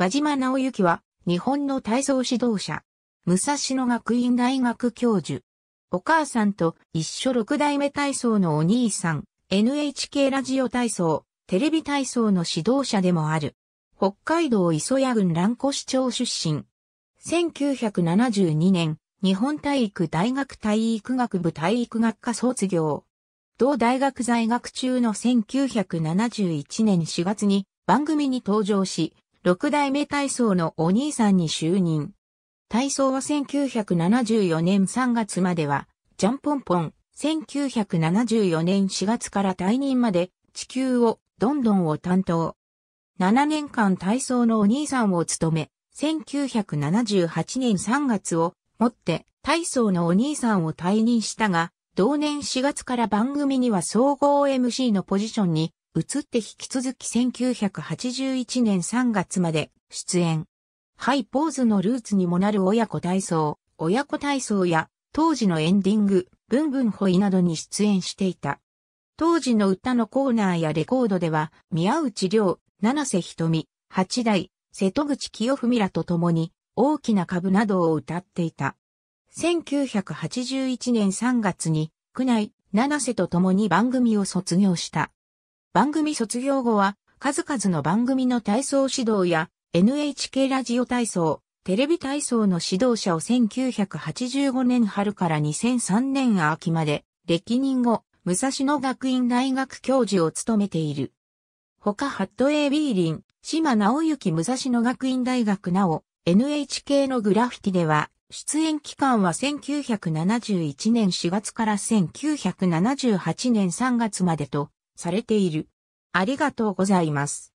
和島直之は、日本の体操指導者、武蔵野学院大学教授。お母さんと一緒六代目体操のお兄さん、NHK ラジオ体操、テレビ体操の指導者でもある。北海道磯谷郡蘭越町出身。1972年、日本体育大学体育学部体育学科卒業。同大学在学中の1971年4月に番組に登場し、六代目体操のお兄さんに就任。体操は1974年3月までは、ジャンポンポン、1974年4月から退任まで、地球を、どんどんを担当。7年間体操のお兄さんを務め、1978年3月をもって体操のお兄さんを退任したが、同年4月から番組には総合 MC のポジションに移って引き続き1981年3月まで出演。ハイポーズのルーツにもなる親子体操、親子体操や当時のエンディング、ブンブンホイなどに出演していた。当時の歌のコーナーやレコードでは、宮内涼、七瀬瞳、八代、瀬戸口清文らと共に、大きな株などを歌っていた。1981年3月に、区内、七瀬と共に番組を卒業した。番組卒業後は、数々の番組の体操指導や、NHK ラジオ体操、テレビ体操の指導者を1985年春から2003年秋まで、歴任後、武蔵野学院大学教授を務めている。他、ハット a リン、島直行武蔵野学院大学なお、NHK のグラフィティでは、出演期間は1971年4月から1978年3月までと、されている。ありがとうございます。